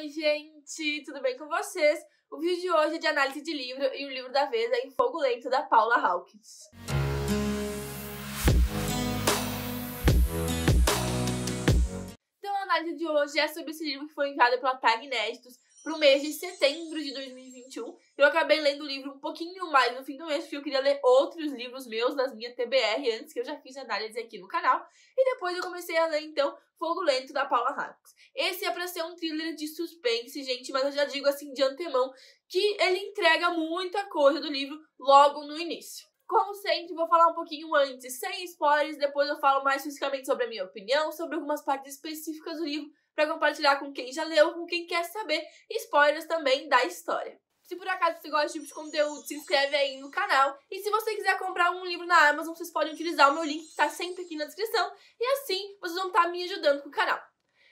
Oi, gente! Tudo bem com vocês? O vídeo de hoje é de análise de livro e o livro da vez é Em Fogo Lento, da Paula Hawkins. Então, a análise de hoje é sobre esse livro que foi enviado pela Tag Inéditos para o mês de setembro de 2021 acabei lendo o livro um pouquinho mais no fim do mês, porque eu queria ler outros livros meus das minhas TBR antes, que eu já fiz análise aqui no canal. E depois eu comecei a ler, então, Fogo Lento, da Paula Harris. Esse é pra ser um thriller de suspense, gente, mas eu já digo assim de antemão que ele entrega muita coisa do livro logo no início. Como sempre, vou falar um pouquinho antes, sem spoilers, depois eu falo mais fisicamente sobre a minha opinião, sobre algumas partes específicas do livro, para compartilhar com quem já leu, com quem quer saber, spoilers também da história. Se por acaso você gosta desse tipo de conteúdo, se inscreve aí no canal. E se você quiser comprar um livro na Amazon, vocês podem utilizar o meu link que está sempre aqui na descrição. E assim vocês vão estar tá me ajudando com o canal.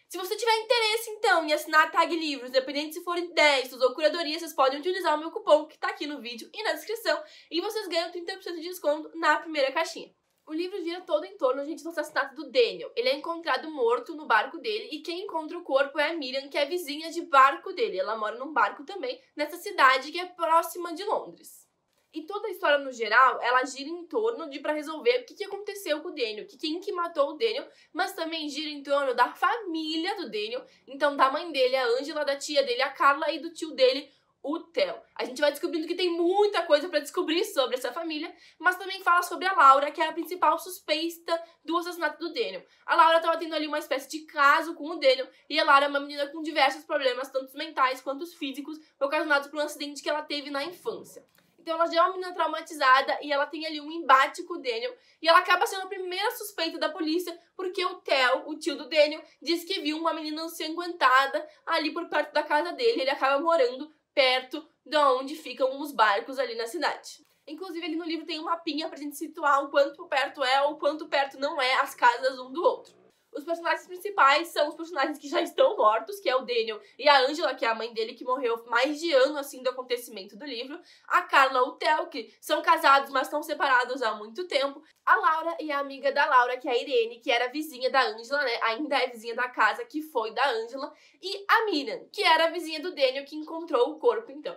Se você tiver interesse, então, em assinar a Tag Livros, dependendo se forem textos ou curadoria vocês podem utilizar o meu cupom que está aqui no vídeo e na descrição. E vocês ganham 30% de desconto na primeira caixinha. O livro gira todo em torno, gente, do assassinato do Daniel. Ele é encontrado morto no barco dele e quem encontra o corpo é a Miriam, que é vizinha de barco dele. Ela mora num barco também, nessa cidade que é próxima de Londres. E toda a história no geral, ela gira em torno de para resolver o que, que aconteceu com o Daniel, que quem que matou o Daniel, mas também gira em torno da família do Daniel, então da mãe dele, a Angela, da tia dele, a Carla e do tio dele, o Theo. A gente vai descobrindo que tem muita coisa para descobrir sobre essa família, mas também fala sobre a Laura, que é a principal suspeita do assassinato do Daniel. A Laura estava tendo ali uma espécie de caso com o Daniel, e a Laura é uma menina com diversos problemas, tanto mentais quanto físicos, ocasionados por um acidente que ela teve na infância. Então ela já é uma menina traumatizada e ela tem ali um embate com o Daniel. E ela acaba sendo a primeira suspeita da polícia, porque o Theo, o tio do Daniel, diz que viu uma menina ensanguentada ali por perto da casa dele. Ele acaba morando perto de onde ficam os barcos ali na cidade. Inclusive, ali no livro tem um mapinha pra gente situar o quanto perto é ou quanto perto não é as casas um do outro. Os personagens principais são os personagens que já estão mortos, que é o Daniel e a Angela, que é a mãe dele, que morreu mais de ano assim do acontecimento do livro. A Carla e o Theo, que são casados, mas estão separados há muito tempo. A Laura e a amiga da Laura, que é a Irene, que era vizinha da Angela, né? Ainda é vizinha da casa que foi da Angela. E a Miriam, que era a vizinha do Daniel, que encontrou o corpo então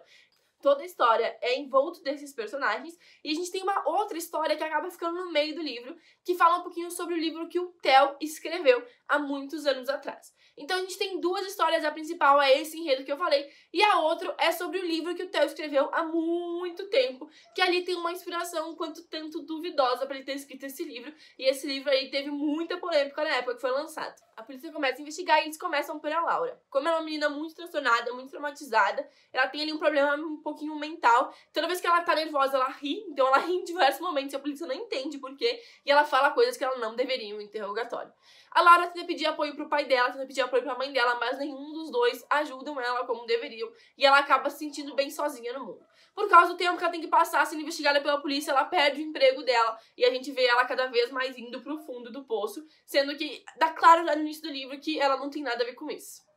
toda a história é envolto desses personagens. E a gente tem uma outra história que acaba ficando no meio do livro, que fala um pouquinho sobre o livro que o Theo escreveu há muitos anos atrás. Então a gente tem duas histórias, a principal é esse enredo que eu falei, e a outra é sobre o livro que o Theo escreveu há muito tempo, que ali tem uma inspiração um quanto tanto duvidosa para ele ter escrito esse livro, e esse livro aí teve muita polêmica na época que foi lançado. A polícia começa a investigar e eles começam pela Laura. Como ela é uma menina muito transtornada, muito traumatizada, ela tem ali um problema um pouquinho mental. Toda vez que ela tá nervosa, ela ri, então ela ri em diversos momentos e a polícia não entende por quê, e ela fala coisas que ela não deveria no interrogatório. A Laura tenta pedir apoio pro pai dela, tenta pedir apoio pra mãe dela, mas nenhum dos dois ajudam ela como deveriam e ela acaba se sentindo bem sozinha no mundo. Por causa do tempo que ela tem que passar sendo investigada pela polícia, ela perde o emprego dela e a gente vê ela cada vez mais indo pro fundo do poço, sendo que dá claro no início do livro que ela não tem nada a ver com isso.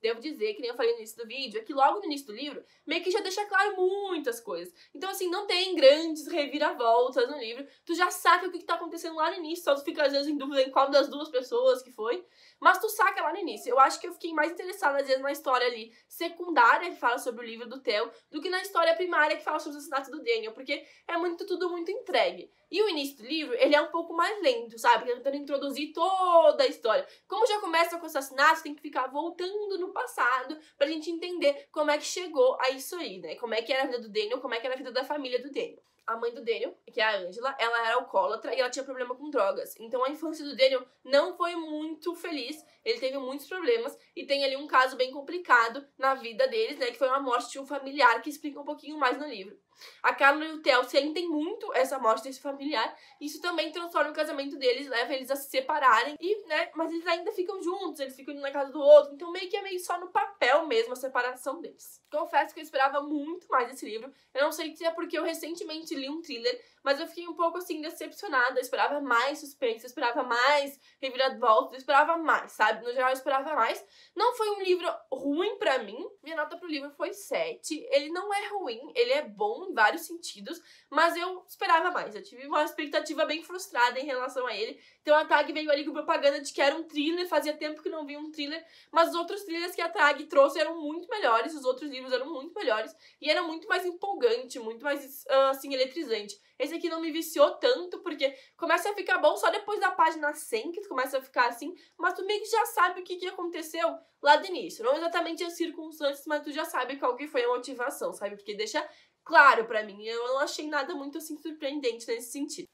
Devo dizer, que nem eu falei no início do vídeo, é que logo no início do livro, meio que já deixa claro muitas coisas. Então, assim, não tem grandes reviravoltas no livro. Tu já saca o que, que tá acontecendo lá no início, só tu fica às vezes em dúvida em qual das duas pessoas que foi. Mas tu saca lá no início. Eu acho que eu fiquei mais interessada, às vezes, na história ali secundária que fala sobre o livro do Theo, do que na história primária que fala sobre o assassinato do Daniel, porque é muito tudo muito entregue. E o início do livro, ele é um pouco mais lento, sabe? Porque tá tentando introduzir toda a história. Como já começa com o assassinato, tem que ficar voltando no passado pra gente entender como é que chegou a isso aí, né? Como é que era a vida do Daniel, como é que era a vida da família do Daniel a mãe do Daniel, que é a Angela, ela era alcoólatra e ela tinha problema com drogas. Então a infância do Daniel não foi muito feliz, ele teve muitos problemas e tem ali um caso bem complicado na vida deles, né, que foi uma morte de um familiar que explica um pouquinho mais no livro. A Carla e o Theo sentem muito essa morte desse familiar, isso também transforma o casamento deles, leva eles a se separarem e, né, mas eles ainda ficam juntos, eles ficam indo na casa do outro, então meio que é meio só no papel mesmo a separação deles. Confesso que eu esperava muito mais esse livro. Eu não sei se é porque eu recentemente li um thriller, mas eu fiquei um pouco assim decepcionada. Eu esperava mais suspense, eu esperava mais reviravoltas, eu esperava mais, sabe? No geral, eu esperava mais. Não foi um livro ruim para mim. Minha nota pro livro foi 7. Ele não é ruim, ele é bom em vários sentidos, mas eu esperava mais. Eu tive uma expectativa bem frustrada em relação a ele. Então a Tag veio ali com propaganda de que era um thriller, fazia tempo que não vi um thriller, mas os outros thrillers que a Tag trouxe eram muito melhores, os outros livros eram muito melhores e era muito mais empolgante, muito mais ah, assim, ele eletrizante. Esse aqui não me viciou tanto, porque começa a ficar bom só depois da página 100, que começa a ficar assim, mas tu meio que já sabe o que, que aconteceu lá do início. Não exatamente as circunstâncias, mas tu já sabe qual que foi a motivação, sabe? Porque deixa claro para mim. Eu não achei nada muito assim surpreendente nesse sentido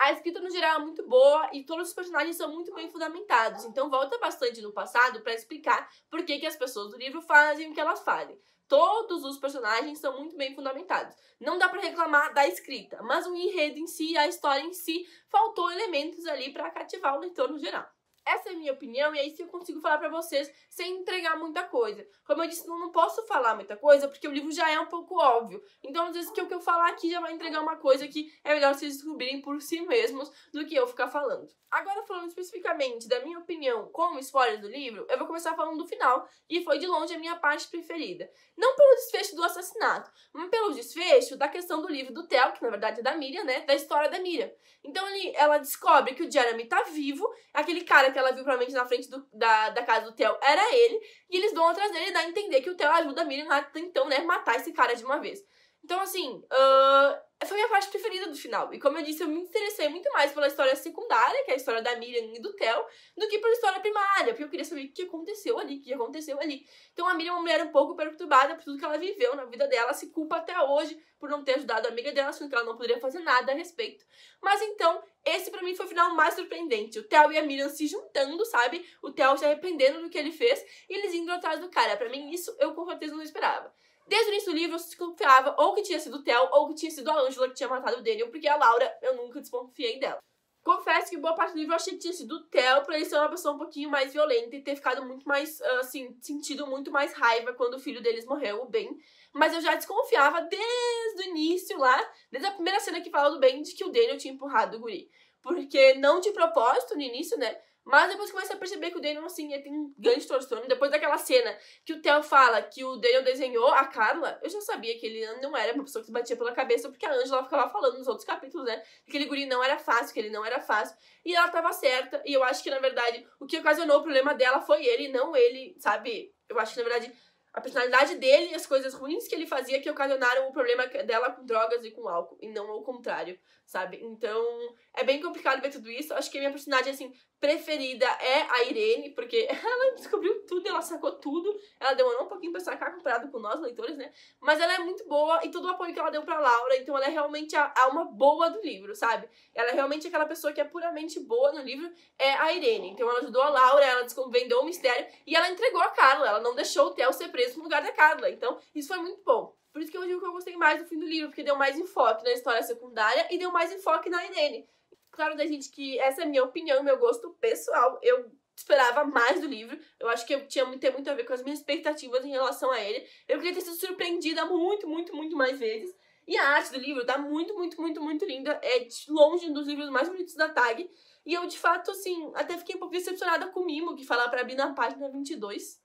a escrita no geral é muito boa e todos os personagens são muito bem fundamentados, então volta bastante no passado para explicar por que, que as pessoas do livro fazem o que elas fazem. Todos os personagens são muito bem fundamentados. Não dá para reclamar da escrita, mas o enredo em si, a história em si, faltou elementos ali para cativar o leitor no geral. Essa é a minha opinião e é isso que eu consigo falar para vocês sem entregar muita coisa. Como eu disse, eu não posso falar muita coisa porque o livro já é um pouco óbvio. Então, às vezes, o que eu falar aqui já vai entregar uma coisa que é melhor vocês descobrirem por si mesmos do que eu ficar falando. Agora, falando especificamente da minha opinião como spoiler do livro, eu vou começar falando do final e foi de longe a minha parte preferida. Não pelo desfecho do assassinato, mas pelo desfecho da questão do livro do Theo, que na verdade é da Miriam, né? Da história da Miriam. Então, ele, ela descobre que o Jeremy tá vivo, aquele cara que ela viu provavelmente na frente do, da, da casa do Theo era ele. E eles vão atrás dele e dá a entender que o Theo ajuda a Miriam a então, né, matar esse cara de uma vez. Então, assim, uh, foi é minha parte preferida do final. E como eu disse, eu me interessei muito mais pela história secundária, que é a história da Miriam e do Theo, do que pela história primária, porque eu queria saber o que aconteceu ali, o que aconteceu ali. Então a Miriam é uma mulher um pouco perturbada por tudo que ela viveu na vida dela, se culpa até hoje por não ter ajudado a amiga dela, sendo que ela não poderia fazer nada a respeito. Mas então, esse para mim foi o final mais surpreendente. O Theo e a Miriam se juntando, sabe? O Theo se arrependendo do que ele fez e eles indo atrás do cara. para mim, isso eu com certeza não esperava. Desde o início do livro eu desconfiava ou que tinha sido o Theo ou que tinha sido a Angela que tinha matado o Daniel, porque a Laura eu nunca desconfiei dela. Confesso que boa parte do livro eu achei que tinha sido o Theo por ele ser uma pessoa um pouquinho mais violenta e ter ficado muito mais, ah, assim, sentido muito mais raiva quando o filho deles morreu, o Ben. Mas eu já desconfiava desde o início lá, desde a primeira cena que fala do Ben, de que o Daniel tinha empurrado o guri. Porque não de propósito no início, né? Mas depois começa a perceber que o Daniel, assim, tem um grande transtorno. Depois daquela cena que o Theo fala que o Daniel desenhou a Carla, eu já sabia que ele não era uma pessoa que se batia pela cabeça, porque a Angela ficava falando nos outros capítulos, né? Que aquele guri não era fácil, que ele não era fácil. E ela tava certa, e eu acho que, na verdade, o que ocasionou o problema dela foi ele, não ele, sabe? Eu acho que, na verdade, a personalidade dele e as coisas ruins que ele fazia que ocasionaram o problema dela com drogas e com álcool, e não o contrário, sabe? Então, é bem complicado ver tudo isso. Acho que a minha personagem, assim, preferida é a Irene, porque ela descobriu tudo, ela sacou tudo. Ela demorou um pouquinho pra sacar, comparado com nós, leitores, né? Mas ela é muito boa e todo o apoio que ela deu pra Laura, então ela é realmente a, a uma boa do livro, sabe? Ela é realmente aquela pessoa que é puramente boa no livro, é a Irene. Então ela ajudou a Laura, ela vendeu o mistério e ela entregou a Carla. Ela não deixou o Theo ser preso no lugar da Carla. Então isso foi muito bom. Por isso que eu digo que eu gostei mais do fim do livro, porque deu mais enfoque na história secundária e deu mais enfoque na Irene. Claro, da gente que essa é a minha opinião, meu gosto pessoal. Eu esperava mais do livro. Eu acho que eu tinha muito, muito a ver com as minhas expectativas em relação a ele. Eu queria ter sido surpreendida muito, muito, muito mais vezes. E a arte do livro tá muito, muito, muito, muito linda. É longe um dos livros mais bonitos da TAG. E eu, de fato, assim, até fiquei um pouco decepcionada com o Mimo, que falar pra abrir na página 22.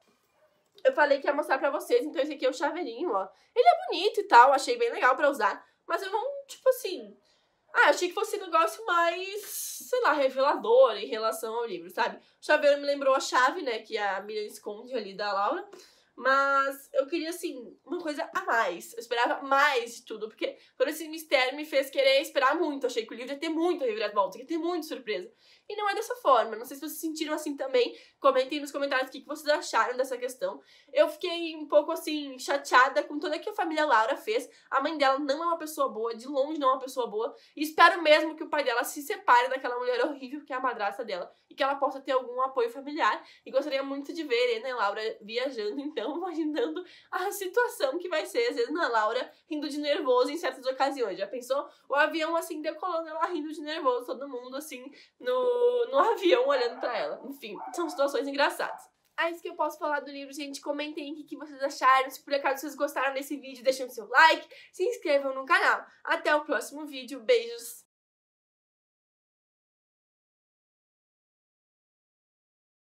Eu falei que ia mostrar pra vocês, então esse aqui é o chaveirinho, ó. Ele é bonito e tal, achei bem legal pra usar. Mas eu não, tipo assim, ah, achei que fosse um negócio mais, sei lá, revelador em relação ao livro, sabe? O chaveiro me lembrou a chave, né, que a Miriam esconde ali da Laura. Mas eu queria, assim, uma coisa a mais. Eu esperava mais de tudo, porque todo esse mistério me fez querer esperar muito. Achei que o livro ia ter muito reviravolta, ia ter muita surpresa. E não é dessa forma. Não sei se vocês sentiram assim também, Comentem nos comentários o que vocês acharam dessa questão. Eu fiquei um pouco assim, chateada com toda que a família Laura fez. A mãe dela não é uma pessoa boa, de longe não é uma pessoa boa. E espero mesmo que o pai dela se separe daquela mulher horrível que é a madrasta dela e que ela possa ter algum apoio familiar. E gostaria muito de ver né e Laura viajando, então, imaginando a situação que vai ser, às vezes, na é, Laura rindo de nervoso em certas ocasiões. Já pensou? O avião assim decolando, ela rindo de nervoso, todo mundo assim no, no avião olhando para ela. Enfim, são situações situações engraçadas. É isso que eu posso falar do livro, gente. Comentem o que vocês acharam. Se por acaso vocês gostaram desse vídeo, deixem o seu like, se inscrevam no canal. Até o próximo vídeo. Beijos!